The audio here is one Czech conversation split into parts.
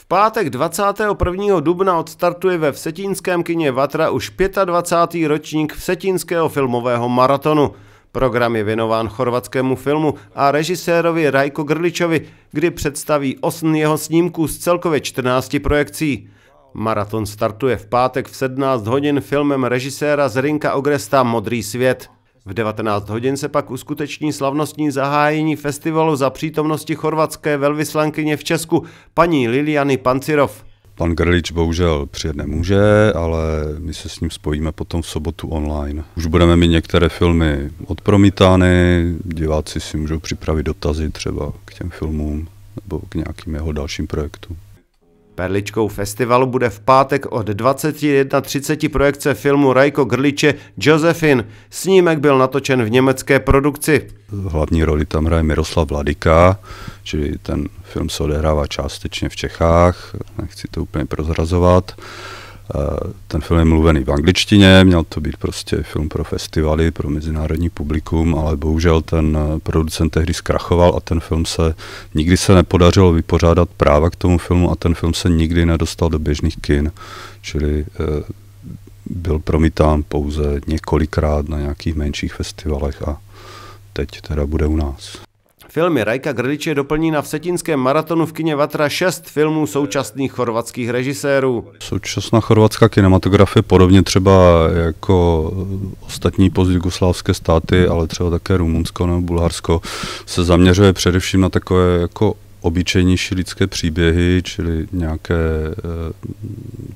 V pátek 21. dubna odstartuje ve vsetínském kině Vatra už 25. ročník vsetínského filmového maratonu. Program je věnován chorvatskému filmu a režisérovi Rajko Grličovi, kdy představí 8 jeho snímků z celkově 14 projekcí. Maraton startuje v pátek v 17 hodin filmem režiséra Zrinka Ogresta Modrý svět. V 19 hodin se pak uskuteční slavnostní zahájení festivalu za přítomnosti chorvatské velvyslankyně v Česku, paní Liliany Pancirov. Pan Grlič bohužel přijet nemůže, ale my se s ním spojíme potom v sobotu online. Už budeme mít některé filmy odpromítány, diváci si můžou připravit dotazy třeba k těm filmům nebo k nějakým jeho dalším projektům. Perličkou festivalu bude v pátek od 21.30 projekce filmu Rajko Grliče Josephine. Snímek byl natočen v německé produkci. Hlavní roli tam hraje Miroslav Vladika, čili ten film se odehrává částečně v Čechách, nechci to úplně prozrazovat. Eh, ten film je mluvený v angličtině, měl to být prostě film pro festivaly, pro mezinárodní publikum, ale bohužel ten eh, producent tehdy zkrachoval a ten film se nikdy se nepodařilo vypořádat práva k tomu filmu a ten film se nikdy nedostal do běžných kin. Čili eh, byl promítán pouze několikrát na nějakých menších festivalech a teď teda bude u nás. Filmy Rajka Grliče doplní na Vsetinském maratonu v kině Vatra šest filmů současných chorvatských režisérů. Současná chorvatská kinematografie podobně třeba jako eh, ostatní postjugoslávské státy, ale třeba také Rumunsko nebo Bulharsko, se zaměřuje především na takové jako obyčejnější lidské příběhy, čili nějaké e,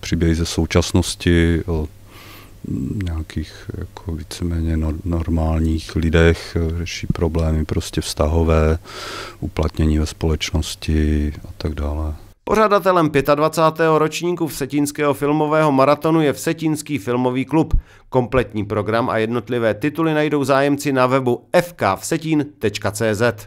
příběhy ze současnosti, od nějakých jako víceméně normálních lidech, řeší problémy prostě vztahové, uplatnění ve společnosti a tak dále. Pořadatelem 25. ročníku Vsetínského filmového maratonu je Vsetínský filmový klub. Kompletní program a jednotlivé tituly najdou zájemci na webu fkvsetín.cz.